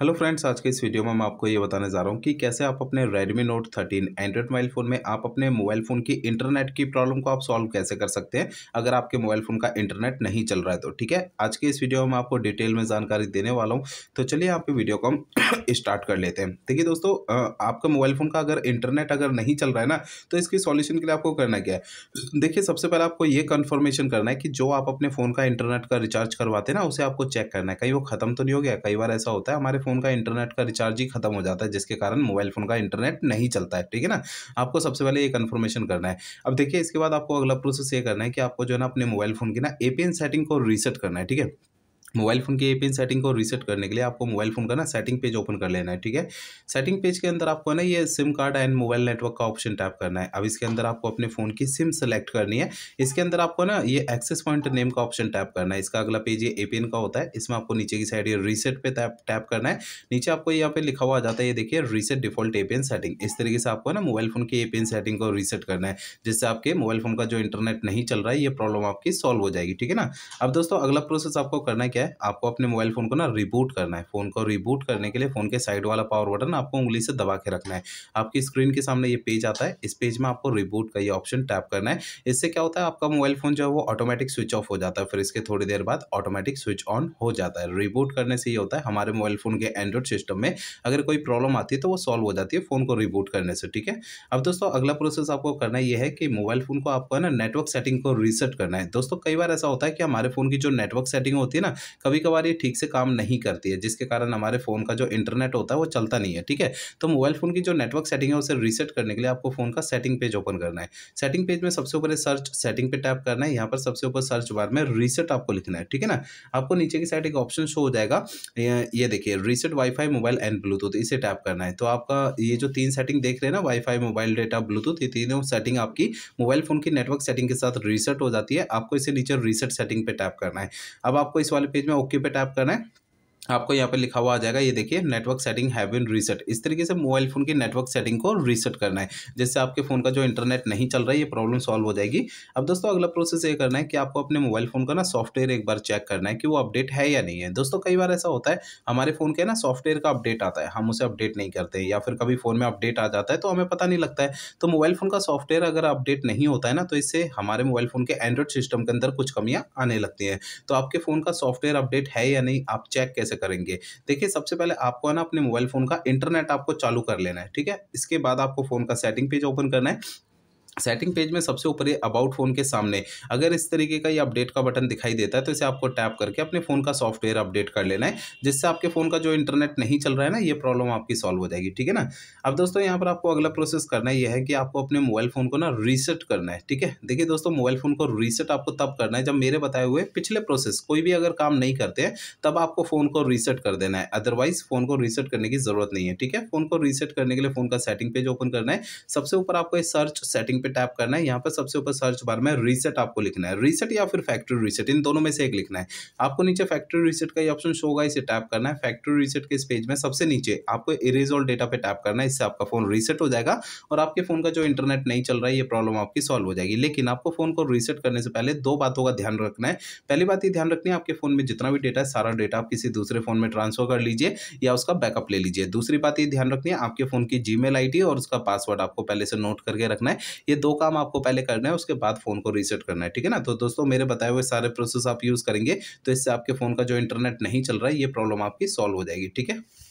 hello friends आज के इस वीडियो में मैं आपको ये बताने जा रहा हूँ कि कैसे आप अपने Redmi Note 13 Android mobile phone में आप अपने मोबाइल फ़ोन की इंटरनेट की प्रॉब्लम को आप सॉल्व कैसे कर सकते हैं अगर आपके मोबाइल फ़ोन का इंटरनेट नहीं चल रहा है तो ठीक है आज के इस वीडियो में मैं आपको डिटेल में जानकारी देने वाला हूँ तो चलिए आपकी वीडियो को हम स्टार्ट कर लेते हैं देखिए दोस्तों आपका मोबाइल फ़ोन का अगर इंटरनेट अगर नहीं चल रहा है ना तो इसकी सॉल्यूशन के लिए आपको करना क्या है देखिए सबसे पहले आपको ये कन्फर्मेशन करना है कि जो आप अपने फ़ोन का इंटरनेट का रिचार्ज करवाते हैं ना उसे आपको चेक करना है कहीं वो ख़त्म तो नहीं हो गया कई बार ऐसा होता है हमारे फ़ोन का इंटरनेट का रिचार्ज ही खत्म हो जाता है जिसके कारण मोबाइल फ़ोन का इंटरनेट नहीं चलता है ठीक है ना आपको सबसे पहले ये कन्फर्मेशन करना है अब देखिए इसके बाद आपको अगला प्रोसेस ये करना है कि आपको जो है ना अपने मोबाइल फ़ोन की ना एपीएन सेटिंग को रीसेट करना है ठीक है मोबाइल फ़ोन की ए पिन सेटिंग को रीसेट करने के लिए आपको मोबाइल फ़ोन का ना सेटिंग पेज ओपन कर लेना है ठीक है सेटिंग पेज के अंदर आपको ना ये SIM card and mobile network का ऑप्शन टैप करना है अब इसके अंदर आपको अपने फ़ोन की सिम सेलेक्ट करनी है इसके अंदर आपको ना ये एक्सेस पॉइंट नेम का ऑप्शन टैप करना है इसका अगला पेज ये ए का होता है इसमें आपको नीचे की साइड ये रीसेट पे टैप करना है नीचे आपको यहाँ पे लिखा हुआ आ जाता है ये देखिए रीसेट डिफॉल्ट ए सेटिंग इस तरीके से आपको ना मोबाइल फ़ोन की ए सेटिंग को रीसेट करना है जिससे आपके मोबाइल फ़ोन का जो इंटरनेट नहीं चल रहा है ये प्रॉब्लम आपकी सॉल्व हो जाएगी ठीक है ना अब दोस्तों अगला प्रोसेस आपको करना क्या है है आपको अपने मोबाइल फ़ोन को ना रिबूट करना है फ़ोन को रिबूट करने के लिए फ़ोन के साइड वाला पावर बटन आपको उंगली से दबा के रखना है आपकी स्क्रीन के सामने ये पेज आता है इस पेज में आपको रिबूट का ये ऑप्शन टैप करना है इससे क्या होता है आपका मोबाइल फ़ोन जो है वो ऑटोमेटिक स्विच ऑफ हो जाता है फिर इसके थोड़ी देर बाद ऑटोमेटिक स्विच ऑन हो जाता है रिबूट करने से ये होता है हमारे मोबाइल फ़ोन के एंड्रॉइड सिस्टम में अगर कोई प्रॉब्लम आती है तो वो सॉल्व हो जाती है फ़ोन को रिबूट करने से ठीक है अब दोस्तों अगला प्रोसेस आपको करना ये है कि मोबाइल फ़ोन को आपको है ना नेटवर्क सेटिंग को रीसेट करना है दोस्तों कई बार ऐसा होता है कि हमारे फ़ोन की जो नेटवर्क सेटिंग होती है ना कभी कभार ये ठीक से काम नहीं करती है जिसके कारण हमारे फ़ोन का जो इंटरनेट होता है वो चलता नहीं है ठीक है तो मोबाइल फ़ोन की जो नेटवर्क सेटिंग है उसे रीसेट करने के लिए आपको फ़ोन का सेटिंग पेज ओपन करना है सेटिंग पेज में सबसे ऊपर सर्च सेटिंग पे टैप करना है यहाँ पर सबसे ऊपर सर्च बार में रीसेट आपको लिखना है ठीक है ना आपको नीचे की साइड एक ऑप्शन शो हो जाएगा ये देखिए reset wifi mobile and Bluetooth इसे टैप करना है तो आपका ये जो तीन सेटिंग देख रहे हैं ना वाईफाई मोबाइल डेटा ब्लूटूथ ये तीनों सेटिंग आपकी मोबाइल फ़ोन की नेटवर्क सेटिंग के साथ रीसेट हो जाती है आपको इसे नीचे रीसेट सेटिंग पे टैप करना है अब आपको इस वाले पेज में ओके पे टैप है आपको यहाँ पर लिखा हुआ आ जाएगा ये देखिए network setting have been reset इस तरीके से मोबाइल फ़ोन की नेटवर्क सेटिंग को रीसेट करना है जिससे आपके फ़ोन का जो इंटरनेट नहीं चल रहा है ये प्रॉब्लम सॉल्व हो जाएगी अब दोस्तों अगला प्रोसेस ये करना है कि आपको अपने मोबाइल फ़ोन का ना सॉफ्टवेयर एक बार चेक करना है कि वो अपडेट है या नहीं है दोस्तों कई बार ऐसा होता है हमारे फ़ोन के ना सॉफ्टवेयर का अपडेट आता है हम उसे अपडेट नहीं करते या फिर कभी फ़ोन में अपडेट आ जाता है तो हमें पता नहीं लगता है तो मोबाइल फ़ोन का सॉफ्टवेयर अगर अपडेट नहीं होता है ना तो इससे हमारे मोबाइल फ़ोन के एंड्रॉइड सिस्टम के अंदर कुछ कमियाँ आने लगती हैं तो आपके फ़ोन का सॉफ्टवेयर अपडेट है या नहीं आप चेक कैसे करेंगे देखिए सबसे पहले आपको है ना अपने मोबाइल फ़ोन का इंटरनेट आपको चालू कर लेना है ठीक है इसके बाद आपको फ़ोन का सेटिंग पेज ओपन करना है सेटिंग पेज में सबसे ऊपर ये अबाउट फोन के सामने अगर इस तरीके का ये अपडेट का बटन दिखाई देता है तो इसे आपको टैप करके अपने फ़ोन का सॉफ्टवेयर अपडेट कर लेना है जिससे आपके फ़ोन का जो इंटरनेट नहीं चल रहा है ना ये प्रॉब्लम आपकी सॉल्व हो जाएगी ठीक है ना अब दोस्तों यहाँ पर आपको अगला प्रोसेस करना यह है कि आपको अपने मोबाइल फ़ोन को ना रीसेट करना है ठीक है देखिए दोस्तों मोबाइल फ़ोन को रीसेट आपको तब करना है जब मेरे बताए हुए पिछले प्रोसेस कोई भी अगर काम नहीं करते हैं तब आपको फ़ोन को रीसेट कर देना है अदरवाइज फ़ोन को रीसेट करने की ज़रूरत नहीं है ठीक है फ़ोन को रीसेट करने के लिए फ़ोन का सेटिंग पेज ओपन करना है सबसे ऊपर आपको सर्च सेटिंग पे टैप करना है यहाँ पर सबसे ऊपर सर्च बार में रीसेट आपको लिखना है रीसेट या फिर फैक्ट्री रीसेट इन दोनों में से एक लिखना है आपको नीचे फैक्ट्री रीसेट का ये ऑप्शन शो होगा इसे टैप करना है फैक्ट्री रीसेट के इस पेज में सबसे नीचे आपको इरेजोल डेटा पे टैप करना है इससे आपका फोन रीसेट हो जाएगा और आपके फोन का जो इंटरनेट नहीं चल रहा है ये प्रॉब्लम आपकी सॉल्व हो जाएगी लेकिन आपको फोन को रीसेट करने से पहले दो बातों का ध्यान रखना है पहली बात ये ध्यान रखनी है आपके फोन में जितना भी डेटा है सारा डेटा आप किसी दूसरे फोन में ट्रांसफर कर लीजिए या उसका बैकअप ले लीजिए दूसरी बात ये ध्यान रखनी है आपके फोन की जी मेल और उसका पासवर्ड आपको पहले से नोट करके रखना है ये दो काम आपको पहले करना है उसके बाद फ़ोन को रीसेट करना है ठीक है ना तो दोस्तों मेरे बताए हुए सारे प्रोसेस आप यूज़ करेंगे तो इससे आपके फ़ोन का जो इंटरनेट नहीं चल रहा है ये प्रॉब्लम आपकी सॉल्व हो जाएगी ठीक है